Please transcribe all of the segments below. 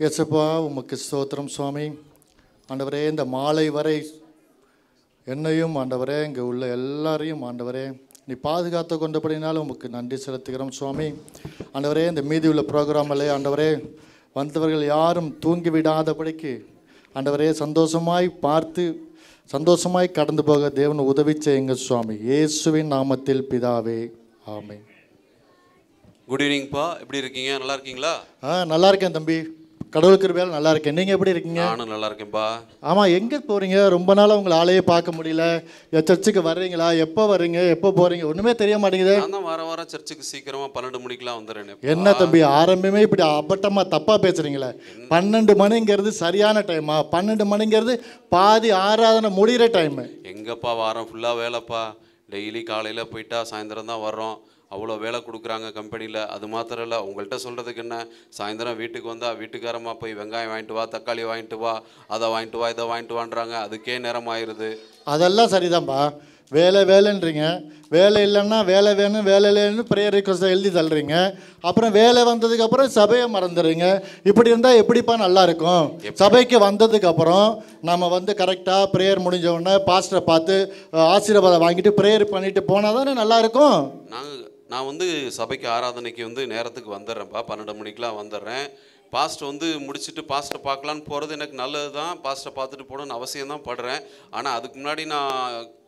இயேசுப்பா உமக்கு ஸ்தோத்திரம் சுவாமி ஆண்டவரே இந்த மாலை வரை என்னையும் ஆண்டவரே இங்கே உள்ள எல்லாரையும் ஆண்டவரே நீ பாதுகாத்து கொண்டபடினாலும் உமக்கு நன்றி செலுத்துகிறோம் சுவாமி ஆண்டவரே இந்த மீதி உள்ள ப்ரோக்ராமில் ஆண்டவரே வந்தவர்கள் யாரும் தூங்கி விடாதபடிக்கு ஆண்டவரே சந்தோஷமாய் பார்த்து சந்தோஷமாய் கடந்து போக தேவன் உதவி செய்யுங்க சுவாமி இயேசுவின் நாமத்தில் பிதாவே ஆமை குட் ஈவினிங்ப்பா எப்படி இருக்கீங்க நல்லா இருக்கீங்களா ஆ நல்லா இருக்கேன் தம்பி கடவுள் வேலை நல்லா இருக்கேன் நீங்கள் எப்படி இருக்கீங்க நானும் நல்லா இருக்கேன்ப்பா ஆமாம் எங்கே போகிறீங்க ரொம்ப நாளாக உங்க ஆளையே பார்க்க முடியல சர்ச்சுக்கு வர்றீங்களா எப்போ வர்றீங்க எப்போ போகிறீங்க ஒன்றுமே தெரிய மாட்டேங்குது நான் வர வாரம் சர்ச்சுக்கு சீக்கிரமாக பன்னெண்டு மணிக்கெலாம் வந்துடுறேன் என்ன தம்பி ஆரம்பமே இப்படி அபட்டமாக தப்பாக பேசுகிறீங்களே பன்னெண்டு மணிங்கிறது சரியான டைமா பன்னெண்டு மணிங்கிறது பாதி ஆராதனை முடிகிற டைமு எங்கப்பா வாரம் ஃபுல்லாக வேலைப்பா டெய்லி காலையில் போயிட்டா சாயந்தரம் தான் வர்றோம் அவ்வளோ வேலை கொடுக்குறாங்க கம்பெனியில் அது மாத்திரம் இல்லை உங்கள்கிட்ட சொல்கிறதுக்கு என்ன சாயந்தரம் வீட்டுக்கு வந்தால் வீட்டுக்காரமாக போய் வெங்காயம் வாங்கிட்டு வா தக்காளி வாங்கிட்டு வா அதை வாங்கிட்டு வா இதை வாங்கிட்டு வான்றாங்க அதுக்கே நேரம் ஆயிடுது அதெல்லாம் சரிதான்ப்பா வேலை வேலைன்றீங்க வேலை இல்லைன்னா வேலை வேணும் வேலை இல்லைன்னு ப்ரேயர் ரிக்வஸ்ட்டை எழுதி தள்ளுறீங்க அப்புறம் வேலை வந்ததுக்கப்புறம் சபையை மறந்துடுறீங்க இப்படி இருந்தால் எப்படிப்பா நல்லாயிருக்கும் சபைக்கு வந்ததுக்கப்புறம் நம்ம வந்து கரெக்டாக ப்ரேயர் முடிஞ்ச உடனே பாஸ்டரை பார்த்து ஆசீர்வாதம் வாங்கிட்டு ப்ரேயர் பண்ணிட்டு போனால் தானே நல்லாயிருக்கும் நாங்கள் நான் வந்து சபைக்கு ஆராதனைக்கு வந்து நேரத்துக்கு வந்துடுறேன்ப்பா பன்னெண்டு மணிக்கெலாம் வந்துடுறேன் பாஸ்ட் வந்து முடிச்சுட்டு பாஸ்ட்டை பார்க்கலான்னு போகிறது எனக்கு நல்லது தான் பாஸ்ட்டை பார்த்துட்டு போகணும்னு அவசியம் தான் படுறேன் ஆனால் அதுக்கு முன்னாடி நான்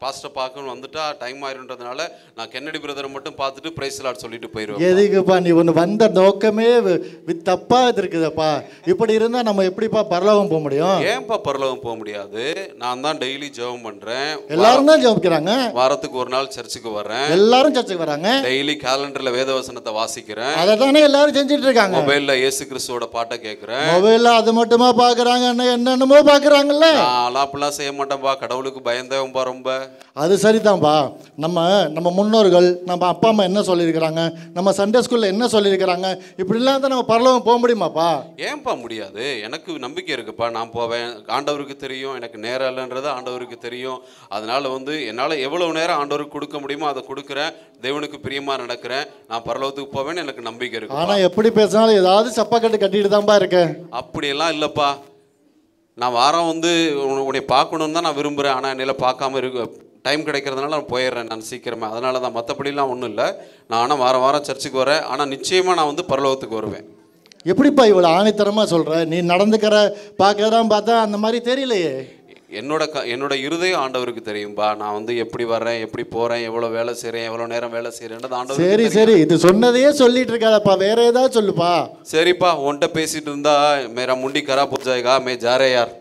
பாஸ்ட்டை பார்க்கணும் வந்துட்டா டைம் ஆயிருன்றதுனால நான் கென்னடி பிரதரை மட்டும் பார்த்துட்டு பிரைஸ் லாட் சொல்லிட்டு போயிடுவேன் எதுக்குப்பா நீ ஒன்று வந்த நோக்கமே தப்பாக இருக்குதுப்பா இப்படி இருந்தால் நம்ம எப்படிப்பா பரலோகம் போக முடியும் ஏன்ப்பா பரலோகம் போக முடியாது நான் தான் டெய்லி ஜெபம் பண்ணுறேன் எல்லாரும் தான் ஜெபிக்கிறாங்க வாரத்துக்கு ஒரு நாள் சர்ச்சுக்கு வரேன் எல்லாரும் சர்ச்சுக்கு வராங்க டெய்லி கேலண்டரில் வேதவசனத்தை வாசிக்கிறேன் அதை தானே எல்லாரும் செஞ்சுட்டு இருக்காங்க மொபைலில் இயேசு கிறிஸ்துவோட பாட்டை கேட்குறேன் மொபைலில் அது மட்டுமா பார்க்குறாங்க என்ன என்னென்னமோ பார்க்குறாங்கல்ல நான் செய்ய மாட்டேன்பா கடவுளுக்கு பயந்தவன்பா ரொம்ப அது சரிதான்ப்பா நம்ம நம்ம முன்னோர்கள் நம்ம அப்பா அம்மா என்ன சொல்லியிருக்கிறாங்க நம்ம சண்டே ஸ்கூலில் என்ன சொல்லியிருக்கிறாங்க இப்படிலாம் தான் நம்ம பரலோகம் போக முடியுமாப்பா ஏன்பா முடியாது எனக்கு நம்பிக்கை இருக்குப்பா நான் போவேன் ஆண்டவருக்கு தெரியும் எனக்கு நேரம் இல்லைன்றது ஆண்டவருக்கு தெரியும் அதனால் வந்து என்னால் எவ்வளோ நேரம் ஆண்டவருக்கு கொடுக்க முடியுமோ அதை கொடுக்குறேன் தேவனுக்கு பிரியமா நடக்கிறேன் நான் பரலோகத்துக்கு போவேன்னு எனக்கு நம்பிக்கை இருக்கு ஆனா எப்படி பேசினாலும் ஏதாவது கட்டு கட்டிட்டு தான்ப்பா இருக்கேன் அப்படியெல்லாம் இல்லப்பா நான் வாரம் வந்து உன்னை பார்க்கணுன்னு தான் நான் விரும்புகிறேன் ஆனால் என்னையில் பார்க்காம இருக்கு டைம் கிடைக்கிறதுனால நான் போயிடுறேன் நான் சீக்கிரமே அதனால தான் மற்றபடிலாம் ஒன்றும் இல்லை நான் ஆனால் வாரம் வாரம் சர்ச்சுக்கு வரேன் ஆனால் நிச்சயமாக நான் வந்து பரலோகத்துக்கு வருவேன் எப்படிப்பா இவ்வளோ ஆணித்தரமாக சொல்கிற நீ நடந்துக்கிற பார்க்கறதான் பார்த்தா அந்த மாதிரி தெரியலையே என்னோட க என்னோட இருதயம் ஆண்டவருக்கு தெரியும்பா நான் வந்து எப்படி வர்றேன் எப்படி போகிறேன் எவ்வளோ வேலை செய்கிறேன் எவ்வளோ நேரம் வேலை செய்கிறேன்றது ஆண்டவர் சரி சரி இது சொன்னதையே சொல்லிட்டு இருக்காதப்பா வேற ஏதாவது சொல்லுப்பா சரிப்பா உன்கிட்ட பேசிட்டு இருந்தா மேரா முண்டி கரா புரிஞ்சாய்கா மே ஜாரே யார்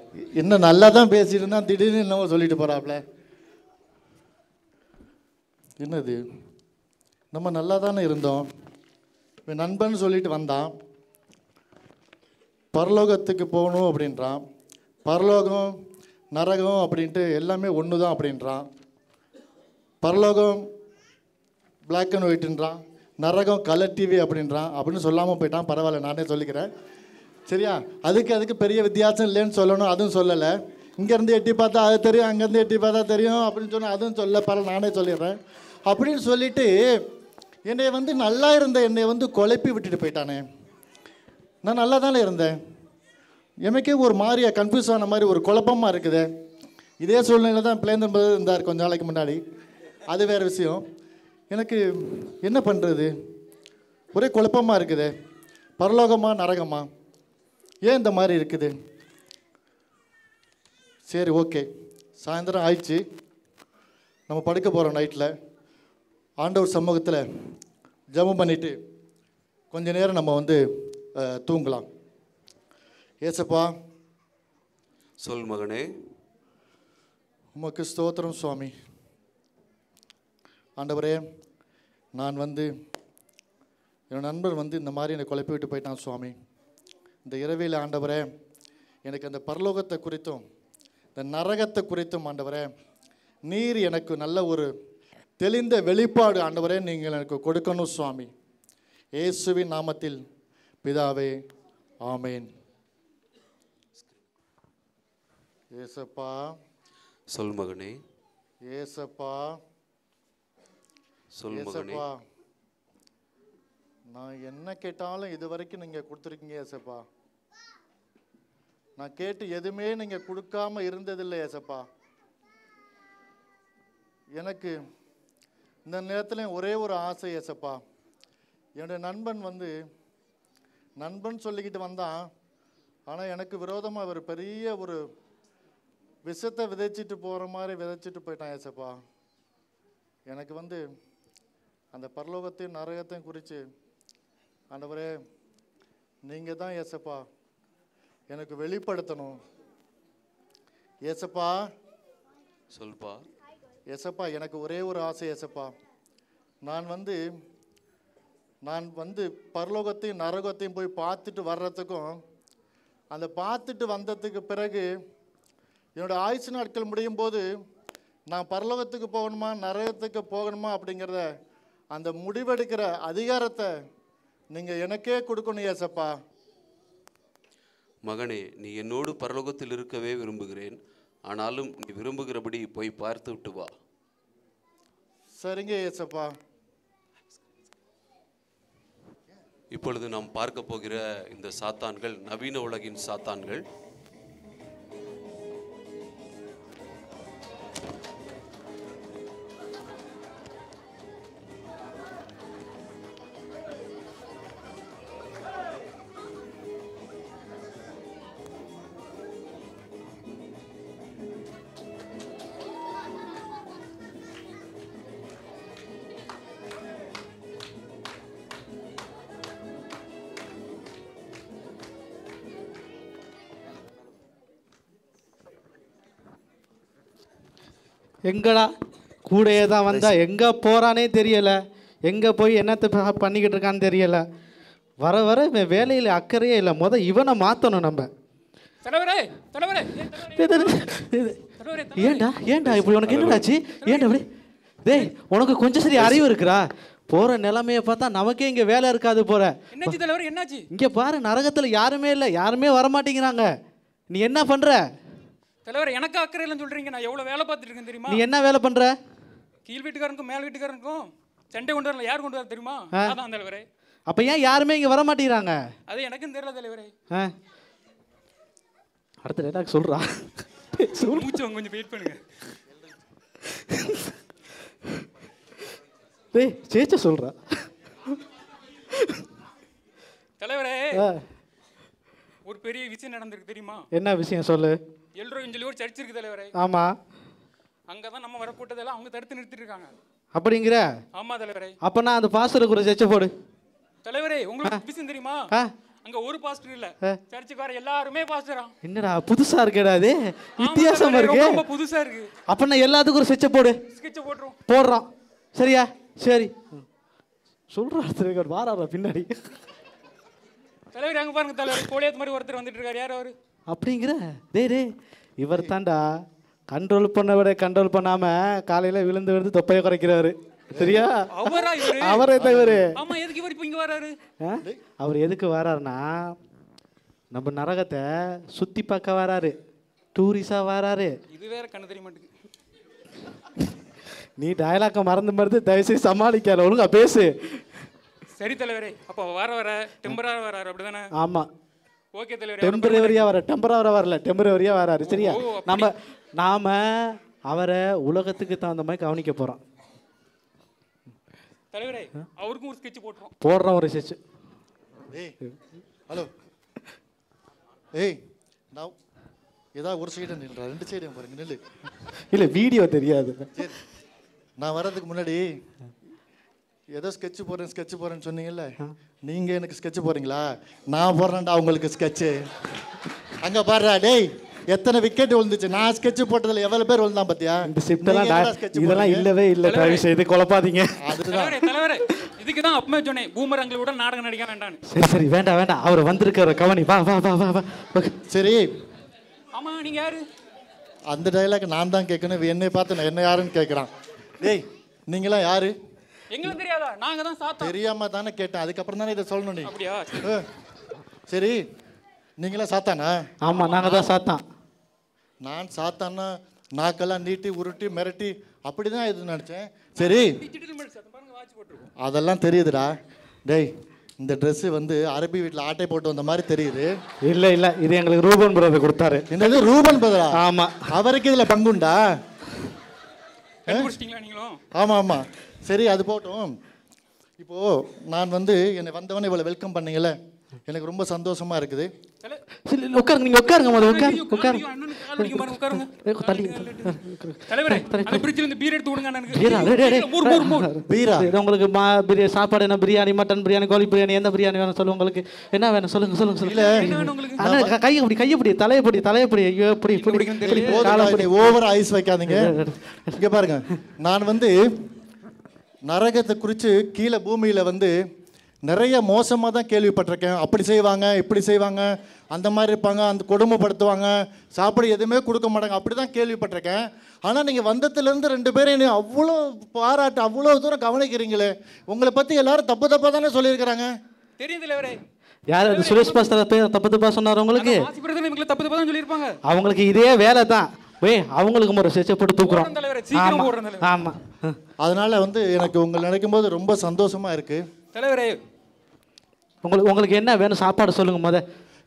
இன்னும் நல்லா தான் பேசிட்டு இருந்தா திடீர்னு என்னவோ சொல்லிட்டு போகிறாப்ல என்னது நம்ம நல்லா தானே இருந்தோம் நண்பன் சொல்லிட்டு வந்தான் பரலோகத்துக்கு போகணும் அப்படின்றான் பரலோகம் நரகம் அப்படின்ட்டு எல்லாமே ஒன்று தான் அப்படின்றான் பரலோகம் பிளாக் அண்ட் ஒயிட்டுன்றான் நரகம் கலர் டிவி அப்படின்றான் அப்படின்னு சொல்லாமல் போயிட்டான் பரவாயில்ல நானே சொல்லிக்கிறேன் சரியா அதுக்கு அதுக்கு பெரிய வித்தியாசம் இல்லைன்னு சொல்லணும் அதுவும் சொல்லலை இங்கேருந்து எட்டி பார்த்தா அது தெரியும் அங்கேருந்து எட்டி பார்த்தா தெரியும் அப்படின்னு சொன்னால் அதுவும் சொல்ல பரவாயில்ல நானே சொல்லிடுறேன் அப்படின்னு சொல்லிட்டு என்னை வந்து நல்லா இருந்த என்னை வந்து குழப்பி விட்டுட்டு போயிட்டானே நான் நல்லா தானே இருந்தேன் எனக்கே ஒரு மாதிரியாக கன்ஃபியூஸ் ஆன மாதிரி ஒரு குழப்பமாக இருக்குது இதே சூழ்நிலை தான் பிளேந்தன் பதில் இருந்தார் கொஞ்ச நாளைக்கு முன்னாடி அது வேறு விஷயம் எனக்கு என்ன பண்ணுறது ஒரே குழப்பமாக இருக்குது பரலோகமா நரகமா ஏன் இந்த மாதிரி இருக்குது சரி ஓகே சாயந்தரம் ஆயிடுச்சு நம்ம படுக்க போகிறோம் நைட்டில் ஆண்டவர் சமூகத்தில் ஜபம் பண்ணிவிட்டு கொஞ்ச நேரம் நம்ம வந்து தூங்கலாம் ஏசப்பா சொல் மகனே உமக்கு ஸ்தோத்திரம் சுவாமி ஆண்டவரே நான் வந்து என் நண்பர் வந்து இந்த மாதிரி என்னை குழப்பி விட்டு போயிட்டான் சுவாமி இந்த இரவியில் ஆண்டவரே எனக்கு அந்த பரலோகத்தை குறித்தும் இந்த நரகத்தை குறித்தும் ஆண்டவரே நீர் எனக்கு நல்ல ஒரு தெளிந்த வெளிப்பாடு ஆண்டவரே நீங்கள் எனக்கு கொடுக்கணும் சுவாமி இயேசுவின் நாமத்தில் பிதாவே ஆமேன் ஏசப்பா சொல் மகனே ஏசப்பா சொல் ஏசப்பா நான் என்ன கேட்டாலும் இது வரைக்கும் நீங்கள் கொடுத்துருக்கீங்க ஏசப்பா நான் கேட்டு எதுவுமே நீங்கள் கொடுக்காம இருந்ததில்லை ஏசப்பா எனக்கு இந்த நேரத்தில் ஒரே ஒரு ஆசை ஏசப்பா என்னுடைய நண்பன் வந்து நண்பன் சொல்லிக்கிட்டு வந்தான் ஆனால் எனக்கு விரோதமாக ஒரு பெரிய ஒரு விஷத்தை விதைச்சிட்டு போகிற மாதிரி விதைச்சிட்டு போயிட்டான் ஏசப்பா எனக்கு வந்து அந்த பரலோகத்தையும் நரகத்தையும் குறித்து ஆண்டவரே நீங்கள் தான் ஏசப்பா எனக்கு வெளிப்படுத்தணும் ஏசப்பா சொல்பா ஏசப்பா எனக்கு ஒரே ஒரு ஆசை ஏசப்பா நான் வந்து நான் வந்து பரலோகத்தையும் நரகத்தையும் போய் பார்த்துட்டு வர்றதுக்கும் அந்த பார்த்துட்டு வந்ததுக்கு பிறகு என்னோடய ஆயுசு நாட்கள் முடியும் போது நான் பரலோகத்துக்கு போகணுமா நரகத்துக்கு போகணுமா அப்படிங்கிறத அந்த முடிவெடுக்கிற அதிகாரத்தை நீங்கள் எனக்கே கொடுக்கணும் ஏசப்பா மகனே நீ என்னோடு பரலோகத்தில் இருக்கவே விரும்புகிறேன் ஆனாலும் நீ விரும்புகிறபடி போய் பார்த்து விட்டு வா சரிங்க ஏசப்பா இப்பொழுது நாம் பார்க்க போகிற இந்த சாத்தான்கள் நவீன உலகின் சாத்தான்கள் எங்கடா கூடையே தான் வந்தா எங்கே போகிறானே தெரியலை எங்கே போய் என்னத்தை பண்ணிக்கிட்டு இருக்கான்னு தெரியலை வர வர இவன் வேலையில் அக்கறையே இல்லை மொதல் இவனை மாற்றணும் நம்ம ஏண்டா ஏண்டா இப்படி உனக்கு என்னடாச்சு ஏண்டா அப்படி டேய் உனக்கு கொஞ்சம் சரி அறிவு இருக்குறா போற நிலைமையை பார்த்தா நமக்கே இங்க வேலை இருக்காது போற தலைவர் என்னாச்சு இங்க பாரு நரகத்துல யாருமே இல்லை யாருமே வரமாட்டேங்கிறாங்க நீ என்ன பண்ற தலைவர் எனக்கு அக்கறை இல்லைன்னு சொல்றீங்க நான் எவ்வளவு வேலை பார்த்துட்டு இருக்கேன் தெரியுமா நீ என்ன வேலை பண்ற கீழ் வீட்டுக்காரனுக்கும் மேல் வீட்டுக்காரனுக்கும் சண்டை கொண்டு வரல யார் கொண்டு வர தெரியுமா அதான் தலைவரே அப்ப ஏன் யாருமே இங்க வர மாட்டேங்கிறாங்க அது எனக்கும் தெரியல தலைவரே அடுத்த டைலாக் சொல்றா சொல் மூச்சு கொஞ்சம் வெயிட் பண்ணுங்க டேய் சேச்ச சொல்றா தலைவரே ஒரு பெரிய விஷயம் நடந்திருக்கு தெரியுமா என்ன விஷயம் சொல்லு எல்ரோயின் சொல்லி ஒரு சர்ச் தலைவரே ஆமாம் அங்கே தான் நம்ம வர வரக்கூட்டதெல்லாம் அவங்க தடுத்து நிறுத்திட்டு அப்படிங்கிற ஆமாம் தலைவரே அப்போனா அந்த பாஸ்டர் கூட சர்ச்சை போடு தலைவரே உங்களுக்கு விஷயம் தெரியுமா அங்க ஒரு பாஸ்டர் இல்ல சர்ச்சுக்கு வர எல்லாருமே பாஸ்டரா என்னடா புதுசா இருக்கடா அது வித்தியாசமா இருக்கு ரொம்ப புதுசா இருக்கு அப்ப நான் எல்லாத்துக்கும் ஒரு ஸ்விட்ச போடு ஸ்விட்ச போடுறோம் போடுறோம் சரியா சரி சொல்றாரு வாராரா பின்னாடி தலைவர் அங்க பாருங்க தலைவர் கோலியாத் மாதிரி ஒருத்தர் வந்துட்டு இருக்காரு யார் அவரு அப்படிங்கிற டே டே இவர் தாண்டா கண்ட்ரோல் பண்ண விட கண்ட்ரோல் பண்ணாம காலையில விழுந்து விழுந்து தொப்பையை குறைக்கிறாரு சரியா அவரே தவிர அவர் எதுக்கு வராருன்னா நம்ம நரகத்தை சுத்தி பார்க்க வராரு டூரிஸா வராரு இது வேற கண்ணு தெரிய மாட்டேங்குது நீ டயலாக்க மறந்து மறந்து தயவுசெய்து சமாளிக்காத ஒழுங்கா பேசு சரி தலைவரே அப்போ வர வர டெம்பரா வராரு அப்படிதானே ஆமாம் ஓகே தலைவர் டெம்பரவரியா வர டெம்பரவரா வரல டெம்பரவரியா வராரு சரியா நம்ம நாம அவரை உலகத்துக்கு தகுந்த மாதிரி கவனிக்க போறோம் தலைவரே அவருக்கும் ஒரு ஸ்கெட்ச் போட்டுறோம் போடுறோம் ஒரு ஸ்கெட்ச் ஹலோ ஏய் நான் ஏதாவது ஒரு சைடு நில்ற ரெண்டு சைடு பாருங்க நில்லு இல்லை வீடியோ தெரியாது நான் வர்றதுக்கு முன்னாடி ஏதோ ஸ்கெட்ச் போகிறேன் ஸ்கெட்ச் போகிறேன்னு சொன்னீங்கல்ல நீங்கள் எனக்கு ஸ்கெட்ச் போகிறீங்களா நான் போடுறேன்டா உங்களுக்கு ஸ்கெட்சு அங்கே பாடுறா டேய் எத்தனை விக்கெட் விழுந்துச்சு நான் ஸ்கெட்ச் போட்டதில் எவ்வளோ பேர் விழுந்தான் பார்த்தியா இந்த சிப்டெல்லாம் இதெல்லாம் இல்லவே இல்லை தயவு செய்து குழப்பாதீங்க அதுதான் தலைவர் இதுக்கு தான் அப்பமே சொன்னேன் பூமரங்களை விட நாடகம் நடிக்க வேண்டாம் சரி சரி வேண்டாம் வேண்டாம் அவர் வந்திருக்கிற கவனி வா வா வா வா சரி ஆமாம் நீங்கள் யாரு அந்த டைலாக் நான் தான் கேட்கணும் என்னை பார்த்து என்ன யாருன்னு கேட்குறான் டேய் நீங்களாம் யாரு எங்களுக்கு தெரியாதா நாங்க தான் சாத்தோம் தெரியாம தானே கேட்டேன் அதுக்கப்புறம் தானே இதை சொல்லணும் நீ அப்படியா சரி நீங்களா சாத்தானா ஆமா நாங்க தான் சாத்தான் நான் சாத்தான்னா நாக்கெல்லாம் நீட்டி உருட்டி மிரட்டி அப்படிதான் இது நினச்சேன் சரி அதெல்லாம் தெரியுதுடா டேய் இந்த ட்ரெஸ்ஸு வந்து அரபி வீட்டில் ஆட்டை போட்டு வந்த மாதிரி தெரியுது இல்லை இல்லை இது எங்களுக்கு ரூபன் பிரதர் கொடுத்தாரு என்னது ரூபன் பிரதரா ஆமாம் அவருக்கு இதில் பங்குண்டா ஆமாம் ஆமாம் சரி அது போட்டோம் இப்போது நான் வந்து என்னை வந்தவனே இவ்வளோ வெல்கம் பண்ணீங்கல்ல எனக்கு ரொம்ப சந்தோஷமா இருக்குது உட்காருங்க நீங்க உட்காருங்க முதல்ல உட்காருங்க உட்காருங்க உங்களுக்கு சாப்பாடு என்ன பிரியாணி மட்டன் பிரியாணி கோழி பிரியாணி எந்த பிரியாணி வேணும் சொல்லுங்க உங்களுக்கு என்ன வேணும் சொல்லுங்க சொல்லுங்க சொல்லுங்க கை அப்படி கை அப்படி தலையை படி தலையை படி ஐயோ இப்படி ஓவர் ஐஸ் வைக்காதீங்க இங்க பாருங்க நான் வந்து நரகத்தை குறித்து கீழே பூமியில் வந்து நிறைய மோசமாக தான் கேள்விப்பட்டிருக்கேன் அப்படி செய்வாங்க இப்படி செய்வாங்க அந்த மாதிரி இருப்பாங்க அந்த கொடுமைப்படுத்துவாங்க சாப்பாடு எதுவுமே கொடுக்க மாட்டாங்க அப்படி தான் கேள்விப்பட்டிருக்கேன் ஆனால் நீங்கள் வந்ததுலேருந்து ரெண்டு பேரும் என்னை அவ்வளோ பாராட்டு அவ்வளோ தூரம் கவனிக்கிறீங்களே உங்களை பற்றி எல்லாரும் தப்பு தப்பாக தானே சொல்லியிருக்கிறாங்க தெரியுது யார் அது சுரேஷ் பாஸ்டர் தப்பு தப்பாக சொன்னார் உங்களுக்கு தப்பு அவங்களுக்கு இதே வேலை தான் ஏய் அவங்களுக்கு ஒரு சேச்சை போட்டு தூக்குறோம் ஆமாம் அதனால் வந்து எனக்கு உங்களை நினைக்கும் போது ரொம்ப சந்தோஷமாக இருக்குது தலைவரே உங்களுக்கு உங்களுக்கு என்ன வேணும் சாப்பாடு சொல்லுங்கள் முத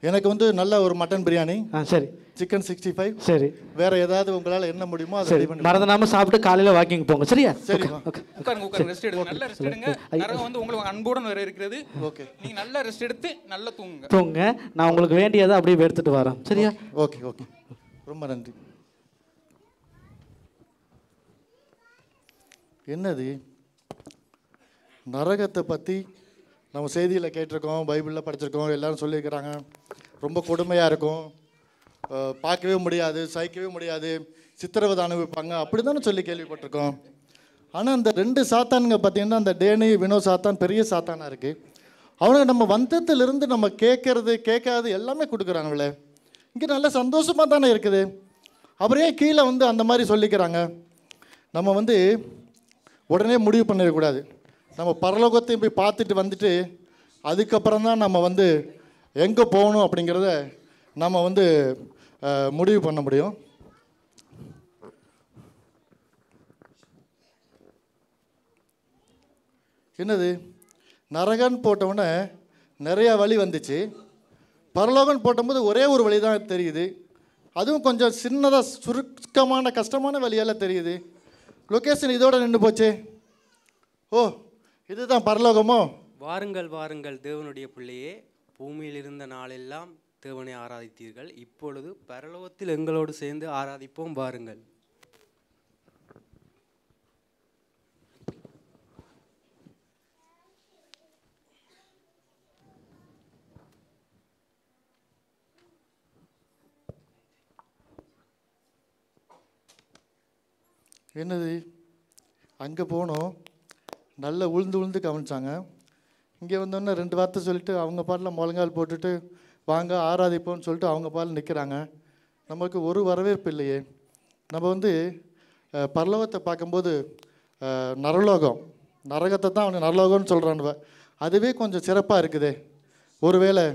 எனக்கு வந்து நல்ல ஒரு மட்டன் பிரியாணி ஆ சரி சிக்கன் சிக்ஸ்டி ஃபைவ் சரி வேற ஏதாவது உங்களால் என்ன முடியுமோ அதை சரி மறந்துடாம சாப்பிட்டு காலையில் வாக்கிங் போங்க சரியா சரி உட்காருங்க உட்காருங்க ரெஸ்ட் எடுங்க நல்லா ரெஸ்ட் எடுங்க நரகம் வந்து உங்களுக்கு அன்புடன் வேற இருக்கிறது ஓகே நீங்கள் நல்லா ரெஸ்ட் எடுத்து நல்லா தூங்குங்க தூங்குங்க நான் உங்களுக்கு வேண்டியதை அப்படியே எடுத்துட்டு வரேன் சரியா ஓகே ஓகே ரொம்ப நன்றி என்னது நரகத்தை பற்றி நம்ம செய்தியில் கேட்டிருக்கோம் பைபிளில் படிச்சிருக்கோம் எல்லோரும் சொல்லியிருக்கிறாங்க ரொம்ப கொடுமையாக இருக்கும் பார்க்கவே முடியாது சகிக்கவே முடியாது சித்திரவதை அனுபவிப்பாங்க அப்படி தானே சொல்லி கேள்விப்பட்டிருக்கோம் ஆனால் அந்த ரெண்டு சாத்தானுங்க பார்த்தீங்கன்னா அந்த டேனி வினோ சாத்தான் பெரிய சாத்தானாக இருக்குது அவனை நம்ம வந்தத்துலேருந்து நம்ம கேட்கறது கேட்காது எல்லாமே கொடுக்குறாங்களே இங்கே நல்ல சந்தோஷமாக தானே இருக்குது அப்புறம் கீழே வந்து அந்த மாதிரி சொல்லிக்கிறாங்க நம்ம வந்து உடனே முடிவு பண்ணிடக்கூடாது நம்ம பரலோகத்தையும் போய் பார்த்துட்டு வந்துட்டு அதுக்கப்புறம் தான் நம்ம வந்து எங்கே போகணும் அப்படிங்கிறத நம்ம வந்து முடிவு பண்ண முடியும் என்னது நரகன் போட்டவுடனே நிறையா வழி வந்துச்சு பரலோகன் போட்டபோது ஒரே ஒரு வழி தான் தெரியுது அதுவும் கொஞ்சம் சின்னதாக சுருக்கமான கஷ்டமான வழியெல்லாம் தெரியுது லொக்கேஷன் இதோட நின்று போச்சு ஓ இதுதான் பரலோகமோ வாருங்கள் வாருங்கள் தேவனுடைய பிள்ளையே பூமியில் இருந்த நாளெல்லாம் தேவனை ஆராதித்தீர்கள் இப்பொழுது பரலோகத்தில் எங்களோடு சேர்ந்து ஆராதிப்போம் வாருங்கள் என்னது அங்கே போனோம் நல்லா உளுந்து உளுந்து கவனித்தாங்க இங்கே வந்தோன்னே ரெண்டு வார்த்தை சொல்லிட்டு அவங்க பாட்டில் முழங்கால் போட்டுட்டு வாங்க ஆராதிப்போம்னு சொல்லிட்டு அவங்க பால் நிற்கிறாங்க நமக்கு ஒரு வரவேற்பு இல்லையே நம்ம வந்து பரலோகத்தை பார்க்கும்போது நரலோகம் நரகத்தை தான் அவனுக்கு நரலோகம்னு சொல்கிறான் அதுவே கொஞ்சம் சிறப்பாக இருக்குதே ஒருவேளை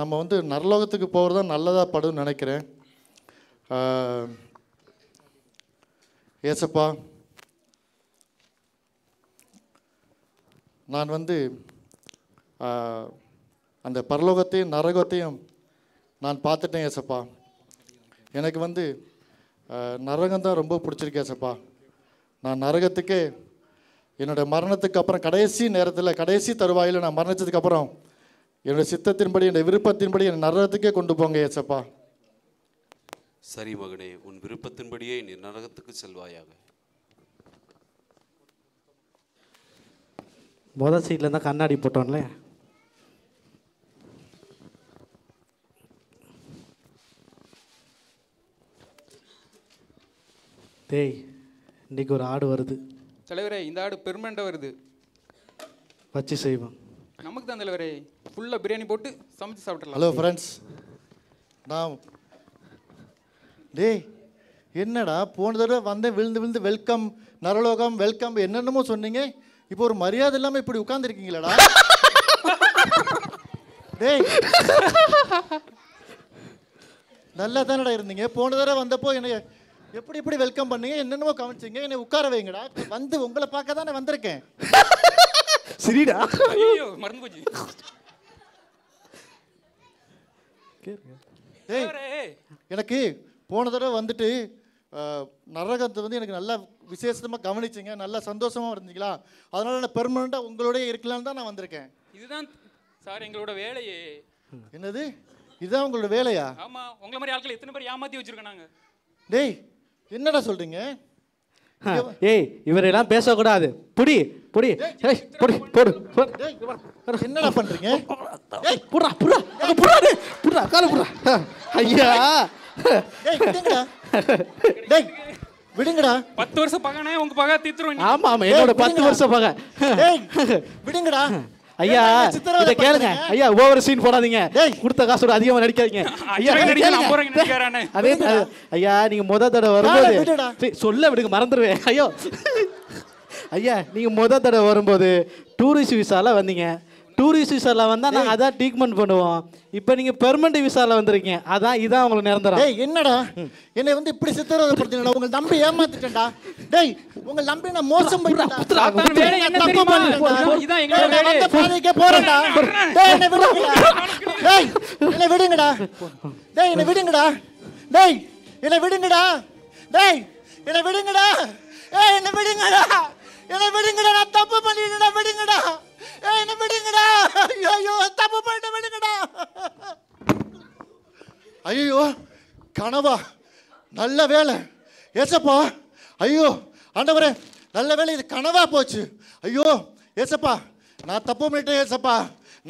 நம்ம வந்து நரலோகத்துக்கு போகிறது தான் நல்லதாக படும்னு நினைக்கிறேன் ஏசப்பா நான் வந்து அந்த பரலோகத்தையும் நரகத்தையும் நான் பார்த்துட்டேன் ஏசப்பா எனக்கு வந்து நரகம் தான் ரொம்ப பிடிச்சிருக்கு ஏசப்பா நான் நரகத்துக்கே என்னோடய மரணத்துக்கு அப்புறம் கடைசி நேரத்தில் கடைசி தருவாயில் நான் மரணித்ததுக்கப்புறம் என்னோடய சித்தத்தின்படி என்னோடய விருப்பத்தின்படி என்னை நரகத்துக்கே கொண்டு போங்க ஏசப்பா சரி மகனே உன் விருப்பத்தின்படியே நீ நரகத்துக்கு செல்வாயாக மொதல் சீட்டில் இருந்தால் கண்ணாடி போட்டோம்ல தேய் இன்னைக்கு ஒரு ஆடு வருது தலைவரே இந்த ஆடு பெருமெண்ட வருது வச்சு செய்வோம் நமக்கு தான் தலைவரே ஃபுல்லாக பிரியாணி போட்டு சமைச்சு சாப்பிட்றலாம் ஹலோ ஃப்ரெண்ட்ஸ் நான் டேய் என்னடா போன தடவை வந்தேன் விழுந்து விழுந்து வெல்கம் நரலோகம் வெல்கம் என்னென்னமோ சொன்னீங்க இப்போ ஒரு மரியாதை இல்லாமல் இப்படி உட்காந்துருக்கீங்களடா டேய் நல்லா தானடா இருந்தீங்க போன தடவை வந்தப்போ என்னை எப்படி இப்படி வெல்கம் பண்ணீங்க என்னென்னமோ கவனிச்சிங்க என்னை உட்கார வைங்கடா வந்து உங்களை பார்க்க நான் வந்திருக்கேன் சரிடா மறந்து போச்சு எனக்கு போன தடவை வந்துட்டு நரகத்தை வந்து எனக்கு நல்லா விசேஷமாக கவனிச்சிங்க நல்லா சந்தோஷமாக இருந்தீங்களா அதனால் நான் பெர்மனெண்ட்டாக உங்களோடய இருக்கலாம்னு தான் நான் வந்திருக்கேன் இதுதான் சார் எங்களோட வேலையே என்னது இதுதான் உங்களோட வேலையா ஆமாம் உங்களை மாதிரி ஆட்கள் எத்தனை பேர் ஏமாற்றி வச்சுருக்கோம் நாங்கள் டேய் என்னடா சொல்கிறீங்க ஏய் இவரெல்லாம் பேசக்கூடாது புடி புடி புடி போடு என்னடா பண்ணுறீங்க புடா புடா புடா புடா கால புடா ஐயா டேய் விடுங்கடா பத்து வருஷம் பகனே உங்க பகா தீத்துரும் ஆமா ஆமா என்னோட பத்து வருஷம் பகா டேய் விடுங்கடா ஐயா இத கேளுங்க ஐயா ஓவர் சீன் போடாதீங்க கொடுத்த காசு காசோட அதிகமாக நடிக்காதீங்க ஐயா அதே ஐயா நீங்க முத தடவை வரும்போது சொல்ல விடுங்க மறந்துடுவேன் ஐயோ ஐயா நீங்க முத தடவை வரும்போது டூரிஸ்ட் விசாலாம் வந்தீங்க டூரிஸ்ட் விசாவில் வந்தால் நாங்கள் அதான் ட்ரீட்மெண்ட் பண்ணுவோம் இப்போ நீங்கள் பெர்மனண்ட் விசாவில் வந்திருக்கீங்க அதான் இதான் உங்களை நிரந்தரம் என்னடா என்னை வந்து இப்படி சித்திரவதைப்படுத்தினா உங்கள் நம்பி ஏமாத்திட்டேன்டா டேய் உங்கள் நம்பி நான் மோசம் பண்ணிட்டேன் டேய் என்னை விடுங்கடா டேய் என்னை விடுங்கடா டேய் என்னை விடுங்கடா டேய் என்னை விடுங்கடா டேய் என்னை விடுங்கடா ஏய் என்னை விடுங்கடா என்னை விடுங்கடா நான் தப்பு பண்ணிட்டேன்டா விடுங்கடா என்ன விடுங்கடா ஐயோ தப்பு பண்ண விடுங்கடா ஐயோ கனவா நல்ல வேலை ஏசப்பா ஐயோ ஆண்டவரே நல்ல வேலை இது கனவா போச்சு ஐயோ ஏசப்பா நான் தப்பு பண்ணிட்டேன் ஏசப்பா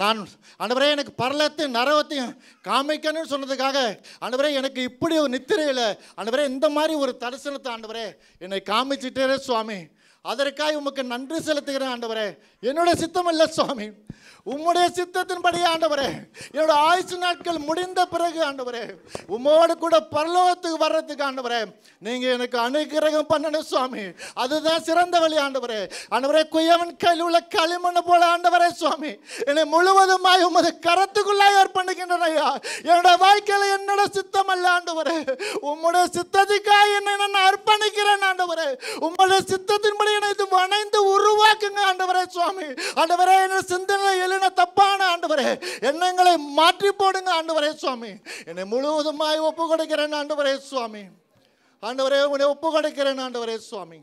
நான் ஆண்டவரே எனக்கு பரலத்தையும் நரவத்தையும் காமிக்கணும்னு சொன்னதுக்காக ஆண்டவரே எனக்கு இப்படி ஒரு நித்திரையில் ஆண்டவரே இந்த மாதிரி ஒரு தரிசனத்தை ஆண்டவரே என்னை காமிச்சிட்டே சுவாமி அதற்காக உமக்கு நன்றி செலுத்துகிறேன் ஆண்டவரே என்னோட சித்தம் இல்லை சுவாமி உம்முடைய சித்தத்தின்படி ஆண்டவரே என்னோட ஆயுசு நாட்கள் முடிந்த பிறகு ஆண்டவரே உமோடு கூட பரலோகத்துக்கு வர்றதுக்கு ஆண்டவரே நீங்க எனக்கு அனுகிரகம் பண்ணணும் சுவாமி அதுதான் சிறந்த வழி ஆண்டவரே ஆண்டவரே குயவன் கையில் உள்ள களிமண் போல ஆண்டவரே சுவாமி என்னை முழுவதுமாய் உமது கரத்துக்குள்ளாய் அர்ப்பணிக்கின்றன ஐயா என்னோட வாழ்க்கையில் என்னோட சித்தம் அல்ல ஆண்டவரே உம்முடைய சித்தத்துக்காக என்னை நான் அர்ப்பணிக்கிறேன் ஆண்டவரே உம்முடைய சித்தத்தின்படி என்னை வணைந்து உருவாக்குங்க ஆண்டவரே சுவாமி ஆண்டவரே என்னோட சிந்தனை எழுன தப்பான ஆண்டவரே எண்ணங்களை மாற்றி போடுங்க ஆண்டவரே சுவாமி என்னை முழுவதுமாய் ஒப்பு கொடுக்கிறேன் ஆண்டவரே சுவாமி ஆண்டவரே உன்னை ஒப்பு கொடுக்கிறேன் ஆண்டவரே சுவாமி